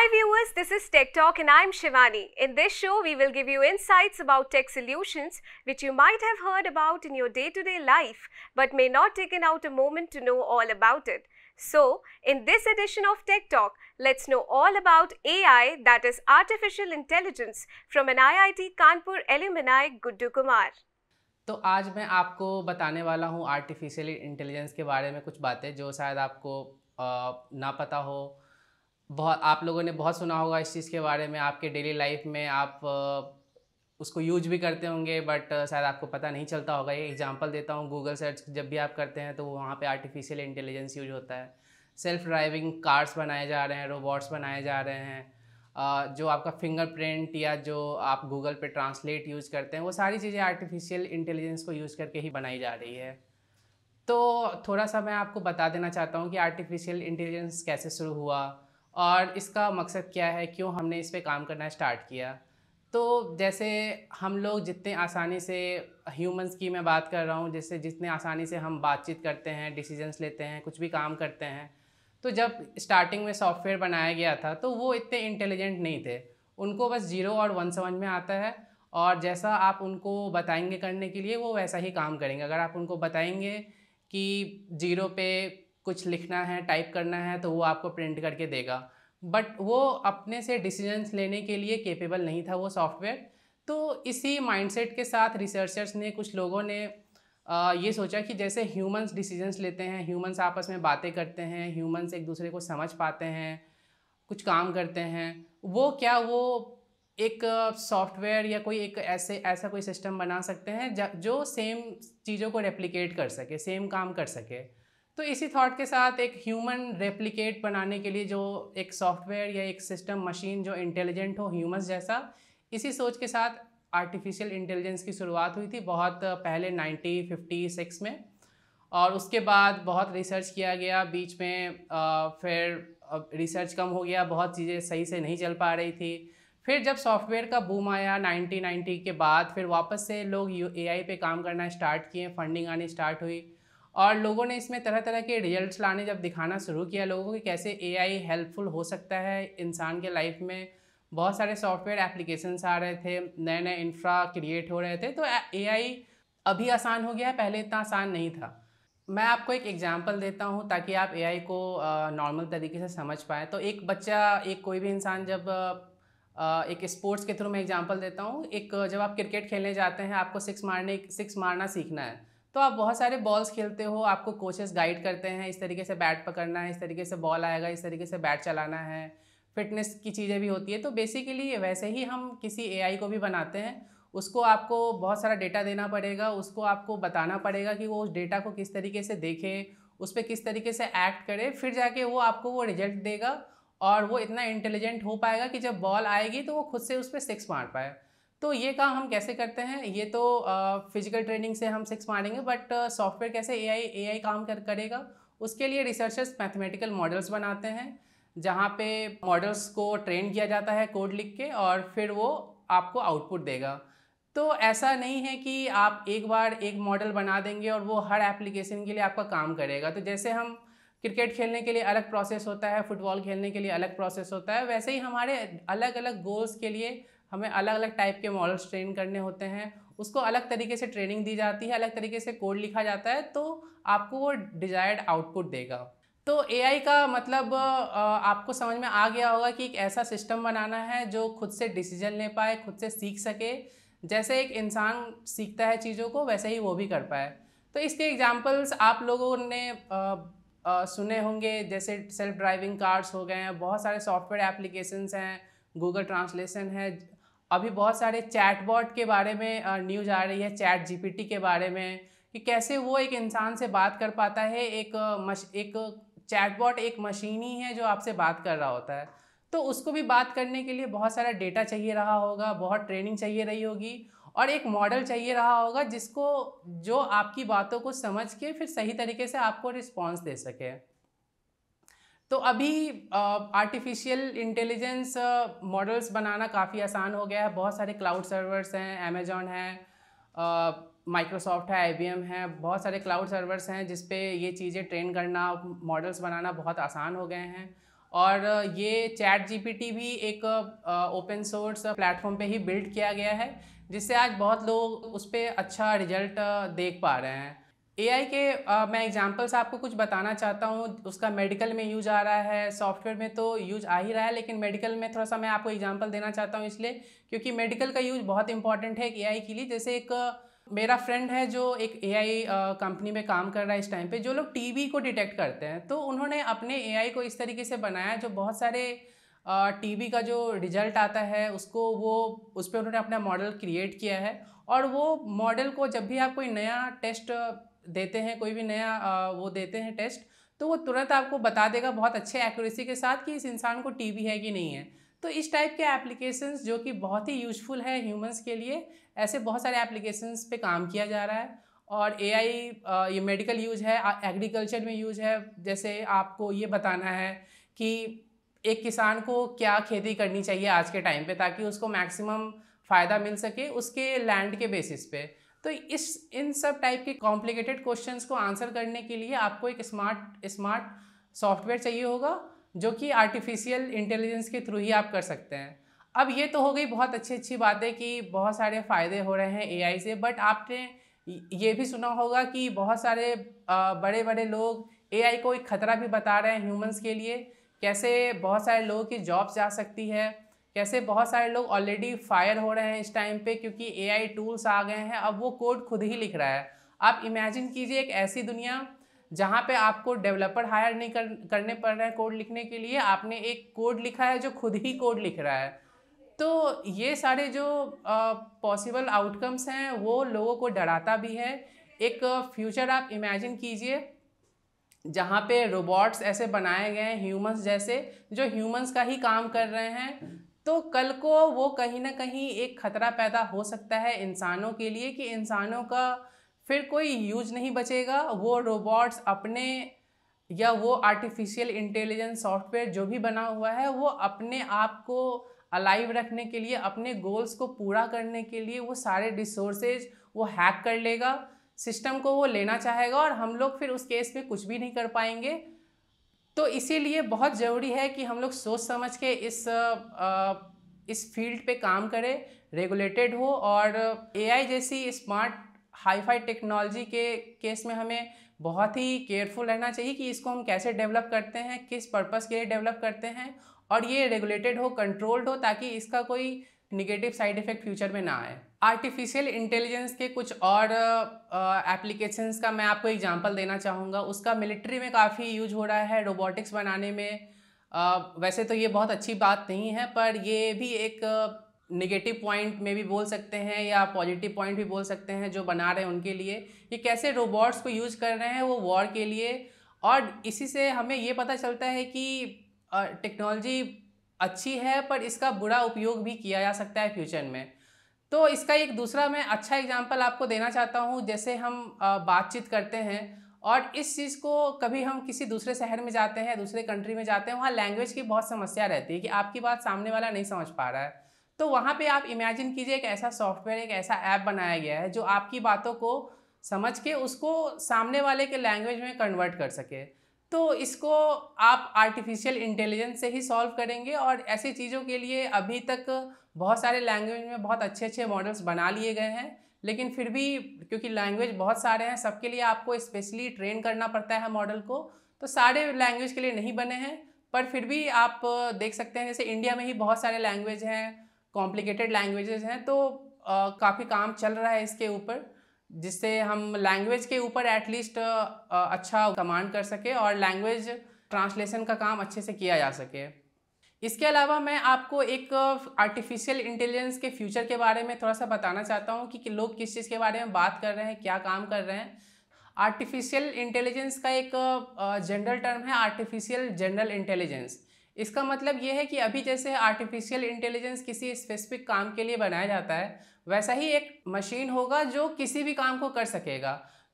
Hi viewers, this is Tech Talk and I'm Shivani. In this show, we will give you insights about tech solutions which you might have heard about in your day-to-day life but may not taken out a moment to know all about it. So, in this edition of Tech Talk, let's know all about AI, that is Artificial Intelligence, from an IIT Kanpur alumni, Guddu Kumar. तो आज मैं आपको बताने वाला हूँ artificial intelligence के बारे में कुछ बातें जो शायद आपको ना पता हो बहुत आप लोगों ने बहुत सुना होगा इस चीज़ के बारे में आपके डेली लाइफ में आप उसको यूज भी करते होंगे बट शायद आपको पता नहीं चलता होगा ये एग्जांपल देता हूँ गूगल सर्च जब भी आप करते हैं तो वहाँ पे आर्टिफिशियल इंटेलिजेंस यूज होता है सेल्फ ड्राइविंग कार्स बनाए जा रहे हैं रोबोट्स बनाए जा रहे हैं जो आपका फिंगरप्रिंट या जो आप गूगल पे ट्रांसलेट यूज़ करते हैं वो सारी चीज़ें आर्टिफिशियल इंटेलिजेंस को यूज़ करके ही बनाई जा रही है तो थोड़ा सा मैं आपको बता देना चाहता हूँ कि आर्टिफिशियल इंटेलिजेंस कैसे शुरू हुआ और इसका मकसद क्या है क्यों हमने इस पर काम करना स्टार्ट किया तो जैसे हम लोग जितने आसानी से ह्यूमंस की मैं बात कर रहा हूँ जैसे जितने आसानी से हम बातचीत करते हैं डिसीजंस लेते हैं कुछ भी काम करते हैं तो जब स्टार्टिंग में सॉफ्टवेयर बनाया गया था तो वो इतने इंटेलिजेंट नहीं थे उनको बस ज़ीरो और वन समझ में आता है और जैसा आप उनको बताएंगे करने के लिए वो वैसा ही काम करेंगे अगर आप उनको बताएंगे कि जीरो पे कुछ लिखना है टाइप करना है तो वो आपको प्रिंट करके देगा बट वो अपने से डिसीजंस लेने के लिए केपेबल नहीं था वो सॉफ्टवेयर तो इसी माइंडसेट के साथ रिसर्चर्स ने कुछ लोगों ने आ, ये सोचा कि जैसे ह्यूमंस डिसीजंस लेते हैं ह्यूमंस आपस में बातें करते हैं ह्यूमंस एक दूसरे को समझ पाते हैं कुछ काम करते हैं वो क्या वो एक सॉफ्टवेयर या कोई एक ऐसे ऐसा कोई सिस्टम बना सकते हैं जो सेम चीज़ों को रेप्लिकेट कर सके सेम काम कर सके तो इसी थॉट के साथ एक ह्यूमन रेप्लिकेट बनाने के लिए जो एक सॉफ्टवेयर या एक सिस्टम मशीन जो इंटेलिजेंट हो ह्यूमस जैसा इसी सोच के साथ आर्टिफिशियल इंटेलिजेंस की शुरुआत हुई थी बहुत पहले फिफ्टी सिक्स में और उसके बाद बहुत रिसर्च किया गया बीच में आ, फिर रिसर्च कम हो गया बहुत चीज़ें सही से नहीं चल पा रही थी फिर जब सॉफ्टवेयर का बूम आया 1990 के बाद फिर वापस से लोग यू ए पे काम करना स्टार्ट किए फंडिंग आनी स्टार्ट हुई और लोगों ने इसमें तरह तरह के रिजल्ट्स लाने जब दिखाना शुरू किया लोगों को कैसे ए हेल्पफुल हो सकता है इंसान के लाइफ में बहुत सारे सॉफ्टवेयर एप्लीकेशंस आ रहे थे नए नए इंफ्रा क्रिएट हो रहे थे तो ए अभी आसान हो गया है पहले इतना आसान नहीं था मैं आपको एक एग्जाम्पल देता हूँ ताकि आप ए को नॉर्मल तरीके से समझ पाए तो एक बच्चा एक कोई भी इंसान जब एक स्पोर्ट्स के थ्रू मैं एग्जाम्पल देता हूँ एक जब आप क्रिकेट खेलने जाते हैं आपको सिक्स मारने सिक्स मारना सीखना है तो आप बहुत सारे बॉल्स खेलते हो आपको कोचेस गाइड करते हैं इस तरीके से बैट पकड़ना है इस तरीके से बॉल आएगा इस तरीके से बैट चलाना है फिटनेस की चीज़ें भी होती है तो बेसिकली वैसे ही हम किसी एआई को भी बनाते हैं उसको आपको बहुत सारा डेटा देना पड़ेगा उसको आपको बताना पड़ेगा कि वो उस डेटा को किस तरीके से देखे उस पर किस तरीके से एक्ट करे फिर जाके वो आपको वो रिजल्ट देगा और वो इतना इंटेलिजेंट हो पाएगा कि जब बॉल आएगी तो वो खुद से उस पर सिक्स मार पाए तो ये काम हम कैसे करते हैं ये तो फिजिकल ट्रेनिंग से हम सिक्स मारेंगे बट सॉफ्टवेयर कैसे ए आई काम कर करेगा उसके लिए रिसर्चर्स मैथमेटिकल मॉडल्स बनाते हैं जहाँ पे मॉडल्स को ट्रेन किया जाता है कोड लिख के और फिर वो आपको आउटपुट देगा तो ऐसा नहीं है कि आप एक बार एक मॉडल बना देंगे और वो हर एप्लीकेशन के लिए आपका काम करेगा तो जैसे हम क्रिकेट खेलने के लिए अलग प्रोसेस होता है फुटबॉल खेलने के लिए अलग प्रोसेस होता है वैसे ही हमारे अलग अलग गोल्स के लिए हमें अलग अलग टाइप के मॉडल्स ट्रेन करने होते हैं उसको अलग तरीके से ट्रेनिंग दी जाती है अलग तरीके से कोड लिखा जाता है तो आपको वो डिजायर्ड आउटपुट देगा तो ए का मतलब आपको समझ में आ गया होगा कि एक ऐसा सिस्टम बनाना है जो खुद से डिसीजन ले पाए खुद से सीख सके जैसे एक इंसान सीखता है चीज़ों को वैसे ही वो भी कर पाए तो इसके एग्जाम्पल्स आप लोगों ने आ, आ, सुने होंगे जैसे सेल्फ ड्राइविंग कार्स हो गए हैं बहुत सारे सॉफ्टवेयर एप्लीकेशंस हैं गूगल ट्रांसलेशन है अभी बहुत सारे चैटबॉट के बारे में न्यूज आ रही है चैट जीपीटी के बारे में कि कैसे वो एक इंसान से बात कर पाता है एक मश एक चैटबॉट एक मशीन ही है जो आपसे बात कर रहा होता है तो उसको भी बात करने के लिए बहुत सारा डेटा चाहिए रहा होगा बहुत ट्रेनिंग चाहिए रही होगी और एक मॉडल चाहिए रहा होगा जिसको जो आपकी बातों को समझ के फिर सही तरीके से आपको रिस्पॉन्स दे सके तो अभी आर्टिफिशियल इंटेलिजेंस मॉडल्स बनाना काफ़ी आसान हो गया है बहुत सारे क्लाउड सर्वर्स हैं अमेजोन है माइक्रोसॉफ्ट है आई है बहुत सारे क्लाउड सर्वर्स हैं जिसपे ये चीज़ें ट्रेन करना मॉडल्स बनाना बहुत आसान हो गए हैं और ये चैट जीपीटी भी एक ओपन सोर्स प्लेटफॉर्म पे ही बिल्ड किया गया है जिससे आज बहुत लोग उस पर अच्छा रिजल्ट देख पा रहे हैं एआई के आ, मैं एग्जांपल्स आपको कुछ बताना चाहता हूँ उसका मेडिकल में यूज आ रहा है सॉफ्टवेयर में तो यूज आ ही रहा है लेकिन मेडिकल में थोड़ा सा मैं आपको एग्जांपल देना चाहता हूँ इसलिए क्योंकि मेडिकल का यूज बहुत इंपॉर्टेंट है एआई के लिए जैसे एक मेरा फ्रेंड है जो एक आई कंपनी में काम कर रहा है इस टाइम पर जो लोग वी को डिटेक्ट करते हैं तो उन्होंने अपने आई को इस तरीके से बनाया जो बहुत सारे वी का जो रिजल्ट आता है उसको वो उस पर उन्होंने अपना मॉडल क्रिएट किया है और वो मॉडल को जब भी आप कोई नया टेस्ट देते हैं कोई भी नया वो देते हैं टेस्ट तो वो तुरंत आपको बता देगा बहुत अच्छे एक्यूरेसी के साथ कि इस इंसान को टीबी है कि नहीं है तो इस टाइप के एप्लीकेशंस जो कि बहुत ही यूजफुल है ह्यूमंस के लिए ऐसे बहुत सारे एप्लीकेशंस पे काम किया जा रहा है और एआई ये मेडिकल यूज है एग्रीकल्चर में यूज है जैसे आपको ये बताना है कि एक किसान को क्या खेती करनी चाहिए आज के टाइम पे ताकि उसको मैक्सिमम फ़ायदा मिल सके उसके लैंड के बेसिस पे तो इस इन सब टाइप के कॉम्प्लिकेटेड क्वेश्चंस को आंसर करने के लिए आपको एक स्मार्ट स्मार्ट सॉफ्टवेयर चाहिए होगा जो कि आर्टिफिशियल इंटेलिजेंस के थ्रू ही आप कर सकते हैं अब ये तो हो गई बहुत अच्छी अच्छी बात है कि बहुत सारे फ़ायदे हो रहे हैं ए से बट आपने ये भी सुना होगा कि बहुत सारे बड़े बड़े लोग ए को एक ख़तरा भी बता रहे हैं ह्यूमंस के लिए कैसे बहुत सारे लोगों की जॉब जा सकती है कैसे बहुत सारे लोग ऑलरेडी फायर हो रहे हैं इस टाइम पे क्योंकि एआई टूल्स आ गए हैं अब वो कोड खुद ही लिख रहा है आप इमेजिन कीजिए एक ऐसी दुनिया जहाँ पे आपको डेवलपर हायर नहीं कर, करने पड़ रहे हैं कोड लिखने के लिए आपने एक कोड लिखा है जो खुद ही कोड लिख रहा है तो ये सारे जो पॉसिबल uh, आउटकम्स हैं वो लोगों को डराता भी है एक फ्यूचर आप इमेजिन कीजिए जहाँ पे रोबोट्स ऐसे बनाए गए हैं ह्यूमंस जैसे जो ह्यूमंस का ही काम कर रहे हैं तो कल को वो कहीं ना कहीं एक ख़तरा पैदा हो सकता है इंसानों के लिए कि इंसानों का फिर कोई यूज नहीं बचेगा वो रोबोट्स अपने या वो आर्टिफिशियल इंटेलिजेंस सॉफ्टवेयर जो भी बना हुआ है वो अपने आप को अलाइव रखने के लिए अपने गोल्स को पूरा करने के लिए वो सारे रिसोर्सेज वो हैक कर लेगा सिस्टम को वो लेना चाहेगा और हम लोग फिर उस केस में कुछ भी नहीं कर पाएंगे तो इसीलिए बहुत ज़रूरी है कि हम लोग सोच समझ के इस आ, इस फील्ड पे काम करें रेगुलेटेड हो और एआई जैसी स्मार्ट हाईफाई टेक्नोलॉजी के केस में हमें बहुत ही केयरफुल रहना चाहिए कि इसको हम कैसे डेवलप करते हैं किस पर्पस के लिए डेवलप करते हैं और ये रेगुलेटेड हो कंट्रोल्ड हो ताकि इसका कोई निगेटिव साइड इफेक्ट फ्यूचर में ना आए आर्टिफिशियल इंटेलिजेंस के कुछ और एप्लीकेशंस का मैं आपको एग्जांपल देना चाहूँगा उसका मिलिट्री में काफ़ी यूज हो रहा है रोबोटिक्स बनाने में आ, वैसे तो ये बहुत अच्छी बात नहीं है पर ये भी एक नेगेटिव पॉइंट में भी बोल सकते हैं या पॉजिटिव पॉइंट भी बोल सकते हैं जो बना रहे हैं उनके लिए ये कैसे रोबोट्स को यूज कर रहे हैं वो वॉर के लिए और इसी से हमें ये पता चलता है कि टेक्नोलॉजी अच्छी है पर इसका बुरा उपयोग भी किया जा सकता है फ्यूचर में तो इसका एक दूसरा मैं अच्छा एग्जाम्पल आपको देना चाहता हूँ जैसे हम बातचीत करते हैं और इस चीज़ को कभी हम किसी दूसरे शहर में जाते हैं दूसरे कंट्री में जाते हैं वहाँ लैंग्वेज की बहुत समस्या रहती है कि आपकी बात सामने वाला नहीं समझ पा रहा है तो वहाँ पे आप इमेजिन कीजिए एक ऐसा सॉफ्टवेयर एक ऐसा ऐप बनाया गया है जो आपकी बातों को समझ के उसको सामने वाले के लैंग्वेज में कन्वर्ट कर सके तो इसको आप आर्टिफिशियल इंटेलिजेंस से ही सॉल्व करेंगे और ऐसी चीज़ों के लिए अभी तक बहुत सारे लैंग्वेज में बहुत अच्छे अच्छे मॉडल्स बना लिए गए हैं लेकिन फिर भी क्योंकि लैंग्वेज बहुत सारे हैं सबके लिए आपको स्पेशली ट्रेन करना पड़ता है मॉडल को तो सारे लैंग्वेज के लिए नहीं बने हैं पर फिर भी आप देख सकते हैं जैसे इंडिया में ही बहुत सारे लैंग्वेज हैं कॉम्प्लिकेटेड लैंग्वेजेस हैं तो काफ़ी काम चल रहा है इसके ऊपर जिससे हम लैंग्वेज के ऊपर एटलीस्ट अच्छा कमांड कर सके और लैंग्वेज ट्रांसलेशन का काम अच्छे से किया जा सके इसके अलावा मैं आपको एक आर्टिफिशियल इंटेलिजेंस के फ्यूचर के बारे में थोड़ा सा बताना चाहता हूँ कि, कि लोग किस चीज़ के बारे में बात कर रहे हैं क्या काम कर रहे हैं आर्टिफिशियल इंटेलिजेंस का एक जनरल टर्म है आर्टिफिशियल जनरल इंटेलिजेंस इसका मतलब ये है कि अभी जैसे आर्टिफिशियल इंटेलिजेंस किसी स्पेसिफिक काम के लिए बनाया जाता है वैसा ही एक मशीन होगा जो किसी भी काम को कर सकेगा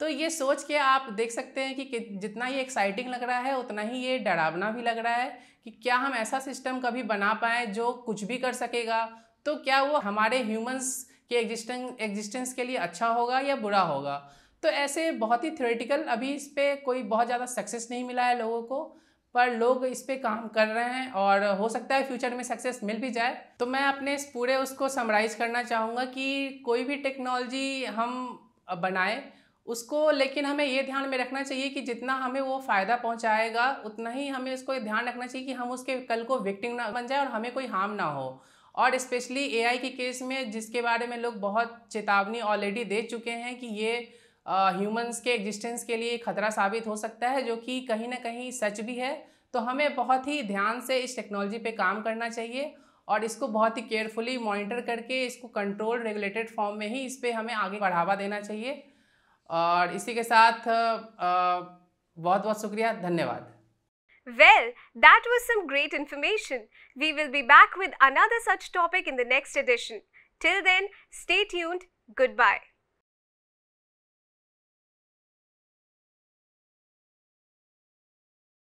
तो ये सोच के आप देख सकते हैं कि जितना ये एक्साइटिंग लग रहा है उतना ही ये डरावना भी लग रहा है कि क्या हम ऐसा सिस्टम कभी बना पाएँ जो कुछ भी कर सकेगा तो क्या वो हमारे ह्यूमंस के एग्जिस्टेंस एग्जिस्टेंस के लिए अच्छा होगा या बुरा होगा तो ऐसे बहुत ही थ्योरेटिकल अभी इस पर कोई बहुत ज़्यादा सक्सेस नहीं मिला है लोगों को पर लोग इस पर काम कर रहे हैं और हो सकता है फ्यूचर में सक्सेस मिल भी जाए तो मैं अपने इस पूरे उसको समराइज करना चाहूँगा कि कोई भी टेक्नोलॉजी हम बनाएं उसको लेकिन हमें ये ध्यान में रखना चाहिए कि जितना हमें वो फ़ायदा पहुंचाएगा उतना ही हमें उसको ध्यान रखना चाहिए कि हम उसके कल को विक्टिम ना बन जाए और हमें कोई हार्म ना हो और स्पेशली एआई के केस में जिसके बारे में लोग बहुत चेतावनी ऑलरेडी दे चुके हैं कि ये ह्यूमंस के एग्जिस्टेंस के लिए खतरा साबित हो सकता है जो कि कहीं ना कहीं सच भी है तो हमें बहुत ही ध्यान से इस टेक्नोलॉजी पे काम करना चाहिए और इसको बहुत ही केयरफुली मॉनिटर करके इसको कंट्रोल रेगुलेटेड फॉर्म में ही इस पर हमें आगे बढ़ावा देना चाहिए और इसी के साथ बहुत बहुत शुक्रिया धन्यवाद Well, that was some great information. We will be back with another such topic in the next edition. Till then, stay tuned. Goodbye.